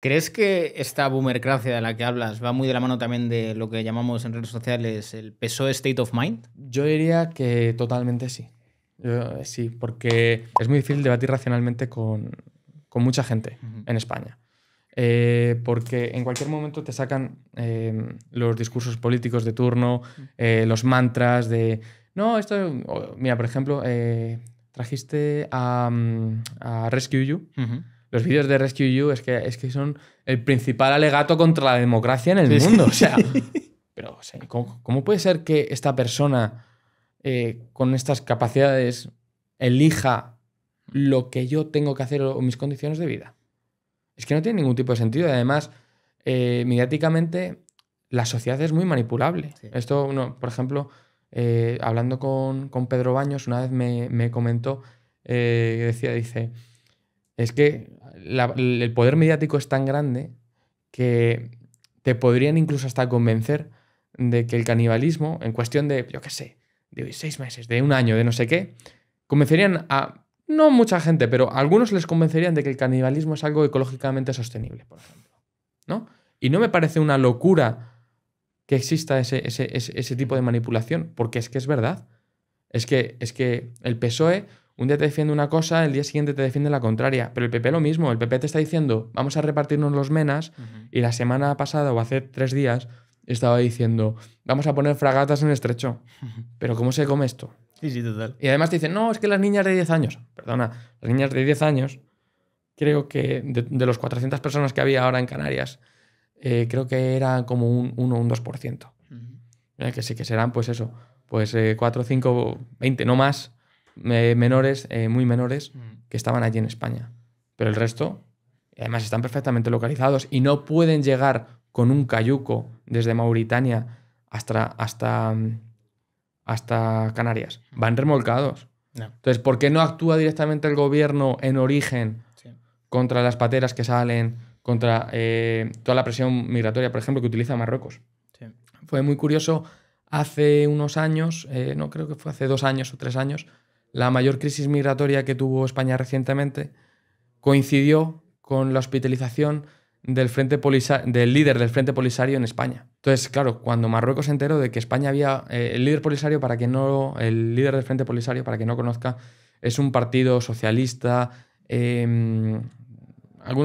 ¿Crees que esta boomercracia de la que hablas va muy de la mano también de lo que llamamos en redes sociales el PSOE State of Mind? Yo diría que totalmente sí. Eh, sí, porque es muy difícil debatir racionalmente con, mucha gente en España. Eh, porque en cualquier momento te sacan eh, los discursos políticos de turno, los mantras de. No, esto. mira, por ejemplo, trajiste mm, a, Rescue You. Los vídeos de Rescue You es que, es que son el principal alegato contra la democracia en el mundo. O sea, pero ¿cómo, puede ser que esta persona eh, con estas capacidades elija lo que yo tengo que hacer o mis condiciones de vida? Es que no tiene ningún tipo de sentido. y Además, eh, mediáticamente, la sociedad es muy manipulable. Esto, uno, por ejemplo, eh, hablando con, Pedro Baños, una vez me, comentó, eh, decía, dice, es que el poder mediático es tan grande que te podrían incluso hasta convencer de que el canibalismo, en cuestión de, yo qué sé, de seis meses, de un año, de no sé qué, convencerían a, no mucha gente, pero algunos les convencerían de que el canibalismo es algo ecológicamente sostenible, por ejemplo. ¿No? Y no me parece una locura que exista ese, tipo de manipulación, porque es que es verdad. Es que, es que el PSOE un día te defiende una cosa, el día siguiente te defiende la contraria. Pero el PP lo mismo, el PP te está diciendo, vamos a repartirnos los menas, y la semana pasada o hace tres días estaba diciendo, vamos a poner fragatas en el estrecho. Pero ¿cómo se come esto? Sí, sí, total. Y además te dicen, no, es que las niñas de 10 años, perdona, las niñas de 10 años, creo que de, los 400 personas que había ahora en Canarias, eh, creo que era como un 1 o un 2%. Eh, que sí que serán, pues eso, pues 4, 5, 20, no más menores, eh, muy menores, mm. que estaban allí en España. Pero el resto, además, están perfectamente localizados y no pueden llegar con un cayuco desde Mauritania hasta, hasta, mm, hasta Canarias. Mm. Van remolcados. Entonces, ¿por qué no actúa directamente el gobierno en origen contra las pateras que salen, contra eh, toda la presión migratoria, por ejemplo, que utiliza Marruecos? Fue muy curioso hace unos años, eh, no creo que fue hace dos años o tres años, la mayor crisis migratoria que tuvo España recientemente coincidió con la hospitalización del, frente del líder del Frente Polisario en España. Entonces, claro, cuando Marruecos se enteró de que España había. Eh, el líder polisario, para que no. El líder del Frente Polisario, para que no conozca, es un partido socialista. Em,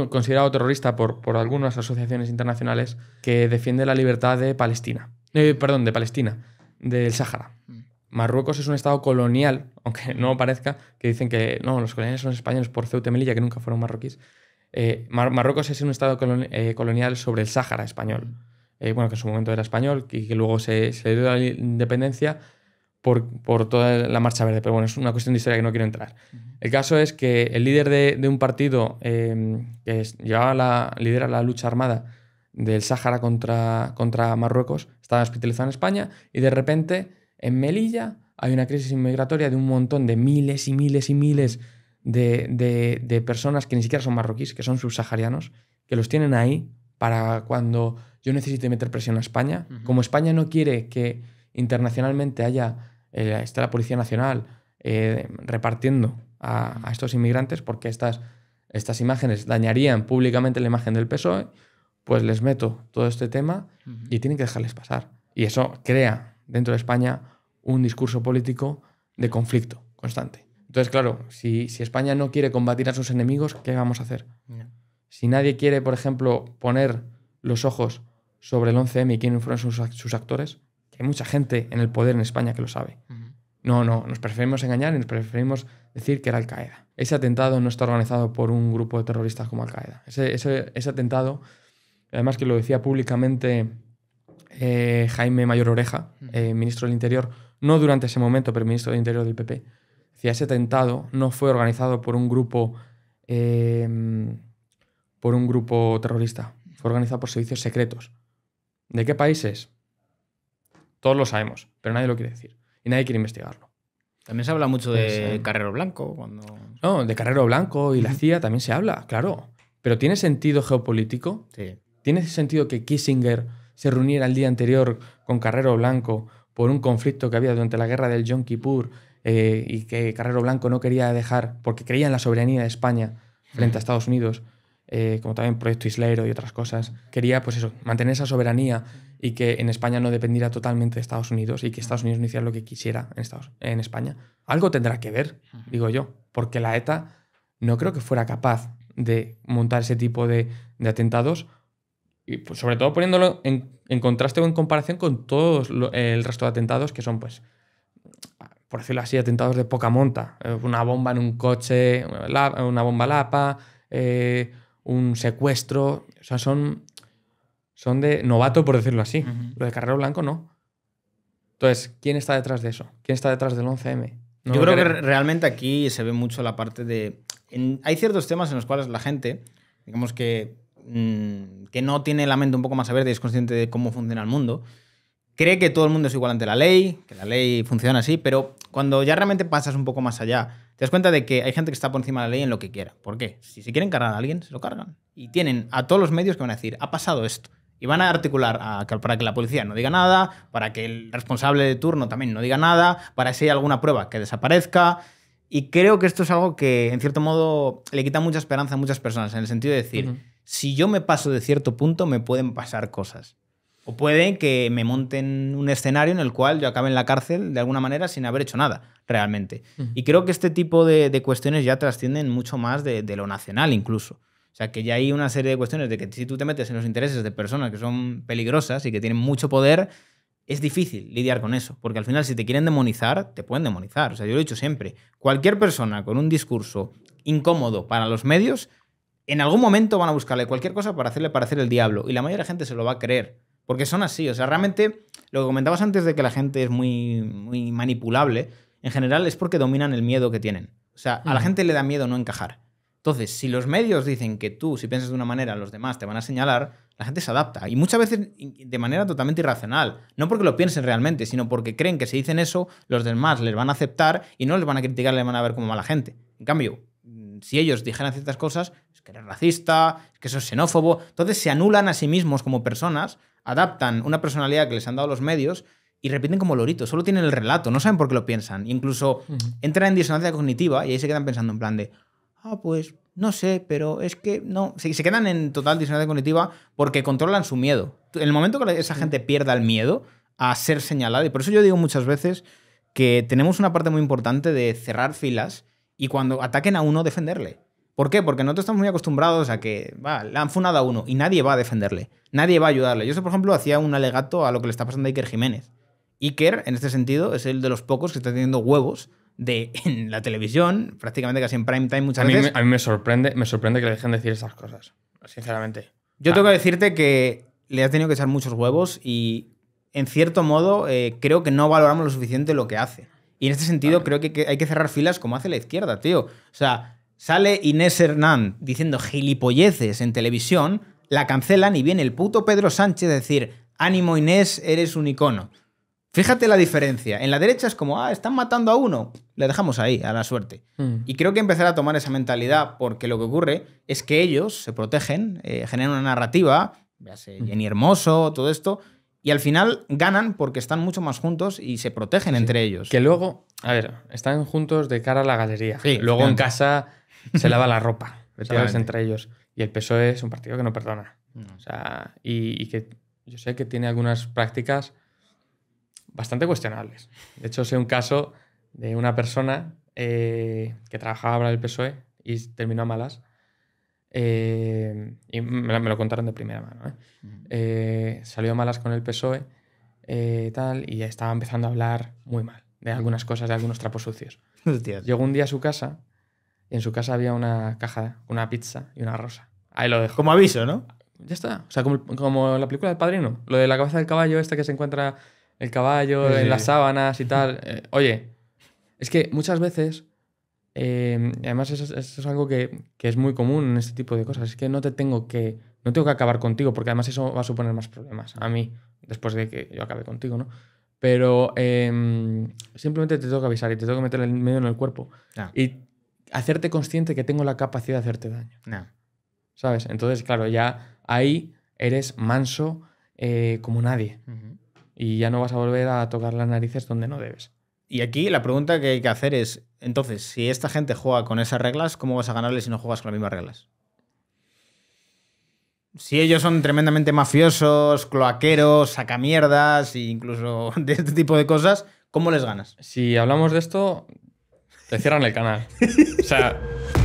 considerado terrorista por, por, algunas asociaciones internacionales que defiende la libertad de Palestina. Eh, perdón, de Palestina, del Sáhara. Mm. Marruecos es un estado colonial, aunque no parezca, que dicen que no, los coloniales son españoles por Ceuta y Melilla, que nunca fueron marroquíes. Eh, Marruecos es un estado eh, colonial sobre el Sáhara español. Eh, bueno, que en su momento era español y que luego se, dio la independencia por, por, toda la marcha verde. Pero bueno, es una cuestión de historia que no quiero entrar. El caso es que el líder de, un partido em, que llevaba la, lidera la lucha armada del Sáhara contra, contra Marruecos estaba hospitalizado en España y de repente en Melilla hay una crisis inmigratoria de un montón de miles y miles y miles de, personas que ni siquiera son marroquíes, que son subsaharianos, que los tienen ahí para cuando yo necesite meter presión a España. Como España no quiere que internacionalmente haya, eh, está la Policía Nacional eh, repartiendo a, estos inmigrantes porque estas, estas imágenes dañarían públicamente la imagen del PSOE, pues les meto todo este tema y tienen que dejarles pasar. Y eso crea dentro de España un discurso político de conflicto constante. Entonces, claro, si, España no quiere combatir a sus enemigos, ¿qué vamos a hacer? Si nadie quiere, por ejemplo, poner los ojos sobre el 11M y quiénes fueron sus, sus actores, que hay mucha gente en el poder en España que lo sabe. No, no, nos preferimos engañar y nos preferimos decir que era Al-Qaeda. Ese atentado no está organizado por un grupo de terroristas como Al-Qaeda. Ese, ese atentado, además que lo decía públicamente eh, Jaime Mayor Oreja, eh, ministro del Interior, no durante ese momento, pero ministro del Interior del PP, decía, ese atentado no fue organizado por un grupo, em, por un grupo terrorista, fue organizado por servicios secretos. ¿De qué países? Todos lo sabemos, pero nadie lo quiere decir y nadie quiere investigarlo. También se habla mucho de pues, eh, Carrero Blanco. Cuando... No, de Carrero Blanco y la CIA también se habla, claro. Pero ¿tiene sentido geopolítico? Sí. ¿Tiene sentido que Kissinger se reuniera el día anterior con Carrero Blanco por un conflicto que había durante la guerra del Yom Kippur eh, y que Carrero Blanco no quería dejar porque creía en la soberanía de España frente a Estados Unidos, eh, como también Proyecto Islero y otras cosas. Quería, pues eso, mantener esa soberanía y que en España no dependiera totalmente de Estados Unidos y que Estados Unidos no hiciera lo que quisiera en, Estados, en España. Algo tendrá que ver, digo yo, porque la ETA no creo que fuera capaz de montar ese tipo de, de atentados y pues, sobre todo poniéndolo en, contraste o en comparación con todo el resto de atentados que son, pues, por decirlo así, atentados de poca monta. Eh, una bomba en un coche, una bomba lapa, eh, un secuestro. O sea, son, son de novato, por decirlo así. Lo de carrero blanco no. Entonces, ¿quién está detrás de eso? ¿Quién está detrás del 11M? Yo creo que realmente aquí se ve mucho la parte de... hay ciertos temas en los cuales la gente, digamos que Mm, que no tiene la mente un poco más abierta y es consciente de cómo funciona el mundo, cree que todo el mundo es igual ante la ley, que la ley funciona así, pero cuando ya realmente pasas un poco más allá, te das cuenta de que hay gente que está por encima de la ley en lo que quiera. ¿Por qué? Si se quieren cargar a alguien, se lo cargan. Y tienen a todos los medios que van a decir, ha pasado esto. Y van a articular para que la policía no diga nada, para que el responsable de turno también no diga nada, para si hay alguna prueba que desaparezca. Y creo que esto es algo que, en cierto modo, le quita mucha esperanza a muchas personas, en el sentido de decir, si yo me paso de cierto punto, me pueden pasar cosas. O puede que me monten un escenario en el cual yo acabe en la cárcel de alguna manera sin haber hecho nada, realmente. Y creo que este tipo de, cuestiones ya trascienden mucho más de, de, lo nacional incluso. O sea, que ya hay una serie de cuestiones de que si tú te metes en los intereses de personas que son peligrosas y que tienen mucho poder, es difícil lidiar con eso. Porque al final, si te quieren demonizar, te pueden demonizar. O sea, yo lo he dicho siempre. Cualquier persona con un discurso incómodo para los medios en algún momento van a buscarle cualquier cosa para hacerle parecer el diablo. Y la mayoría de la gente se lo va a creer. Porque son así. O sea, realmente lo que comentabas antes de que la gente es muy, muy manipulable, en general es porque dominan el miedo que tienen. O sea, a la mm. gente le da miedo no encajar. Entonces, si los medios dicen que tú, si piensas de una manera, los demás te van a señalar, la gente se adapta. Y muchas veces de manera totalmente irracional. No porque lo piensen realmente, sino porque creen que si dicen eso, los demás les van a aceptar y no les van a criticar, les van a ver como mala gente. En cambio, mm, si ellos dijeran ciertas cosas, que eres racista, que es xenófobo. Entonces se anulan a sí mismos como personas, adaptan una personalidad que les han dado los medios y repiten como loritos, solo tienen el relato, no saben por qué lo piensan. incluso entran en disonancia cognitiva y ahí se quedan pensando en plan de, ah, pues no sé, pero es que no. Se, se quedan en total disonancia cognitiva porque controlan su miedo. En el momento que esa gente pierda el miedo a ser señalada, y por eso yo digo muchas veces que tenemos una parte muy importante de cerrar filas y cuando ataquen a uno defenderle. ¿Por qué? Porque nosotros estamos muy acostumbrados a que le han funado a uno y nadie va a defenderle, nadie va a ayudarle. Yo, por ejemplo, hacía un alegato a lo que le está pasando a Iker Jiménez. Iker, en este sentido, es el de los pocos que está teniendo huevos de en la televisión, prácticamente casi en prime time muchas a veces. A mí me sorprende, me sorprende que le dejen decir esas cosas, sinceramente. Yo ah. tengo que decirte que le has tenido que echar muchos huevos y, en cierto modo, eh, creo que no valoramos lo suficiente lo que hace. Y en este sentido, creo que hay que cerrar filas como hace la izquierda, tío. O sea, Sale Inés Hernán diciendo gilipolleces en televisión, la cancelan y viene el puto Pedro Sánchez a decir, ánimo Inés, eres un icono. Fíjate la diferencia. En la derecha es como, ah, están matando a uno. Le dejamos ahí, a la suerte. Mm. Y creo que empezar a tomar esa mentalidad porque lo que ocurre es que ellos se protegen, eh, generan una narrativa, mm. ya Hermoso, todo esto, y al final ganan porque están mucho más juntos y se protegen entre ellos. Que luego, a ver, están juntos de cara a la galería. Sí, luego en casa se lava la ropa, entre ellos. Y el PSOE es un partido que no perdona. Mm. O sea, y, que yo sé que tiene algunas prácticas bastante cuestionables. De hecho, sé un caso de una persona eh, que trabajaba para el PSOE y terminó malas. Eh, y me, lo contaron de primera mano. ¿eh? Mm. salió malas con el PSOE tal, y estaba empezando a hablar muy mal de algunas cosas, de algunos trapos sucios. Llegó un día a su casa en su casa había una caja, una pizza y una rosa. Ahí lo dejo. Como aviso, ¿no? Ya está. O sea, como, como la película del padrino. Lo de la cabeza del caballo, esta que se encuentra el caballo en las sábanas y tal. Eh, oye, es que muchas veces. Em, además, eso, es algo que, que, es muy común en este tipo de cosas. Es que no te tengo que. No tengo que acabar contigo, porque además eso va a suponer más problemas a mí, después de que yo acabe contigo, ¿no? Pero em, simplemente te tengo que avisar y te tengo que meter el medio en el cuerpo. Y hacerte consciente que tengo la capacidad de hacerte daño. ¿Sabes? Entonces, claro, ya ahí eres manso eh, como nadie. Y ya no vas a volver a tocar las narices donde no debes. Y aquí la pregunta que hay que hacer es, entonces, si esta gente juega con esas reglas, ¿cómo vas a ganarle si no juegas con las mismas reglas? Si ellos son tremendamente mafiosos, cloaqueros, sacamierdas e incluso de este tipo de cosas, ¿cómo les ganas? Si hablamos de esto, te cierran el canal. O sea.